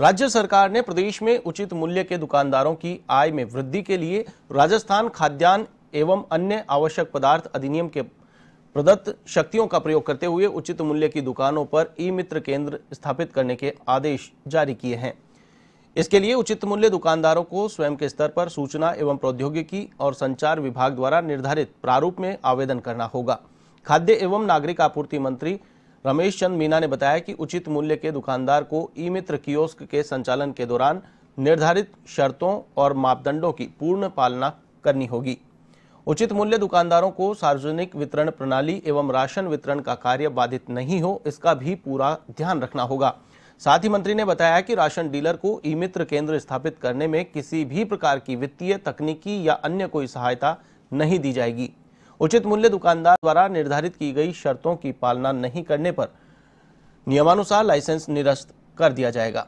राज्य सरकार ने प्रदेश में उचित मूल्य के दुकानदारों की आय में वृद्धि के लिए राजस्थान खाद्यान्न एवं अन्य आवश्यक पदार्थ अधिनियम के प्रदत्त शक्तियों का प्रयोग करते हुए उचित मूल्य की दुकानों पर ई मित्र केंद्र स्थापित करने के आदेश जारी किए हैं इसके लिए उचित मूल्य दुकानदारों को स्वयं के स्तर पर सूचना एवं प्रौद्योगिकी और संचार विभाग द्वारा निर्धारित प्रारूप में आवेदन करना होगा खाद्य एवं नागरिक आपूर्ति मंत्री रमेश चंद मीना ने बताया कि उचित मूल्य के दुकानदार को ई मित्र कियोस्क के संचालन के दौरान निर्धारित शर्तों और मापदंडों की पूर्ण पालना करनी होगी उचित मूल्य दुकानदारों को सार्वजनिक वितरण प्रणाली एवं राशन वितरण का कार्य बाधित नहीं हो इसका भी पूरा ध्यान रखना होगा साथ ही मंत्री ने बताया कि राशन डीलर को ई मित्र केंद्र स्थापित करने में किसी भी प्रकार की वित्तीय तकनीकी या अन्य कोई सहायता नहीं दी जाएगी उचित मूल्य दुकानदार द्वारा निर्धारित की गई शर्तों की पालना नहीं करने पर नियमानुसार लाइसेंस निरस्त कर दिया जाएगा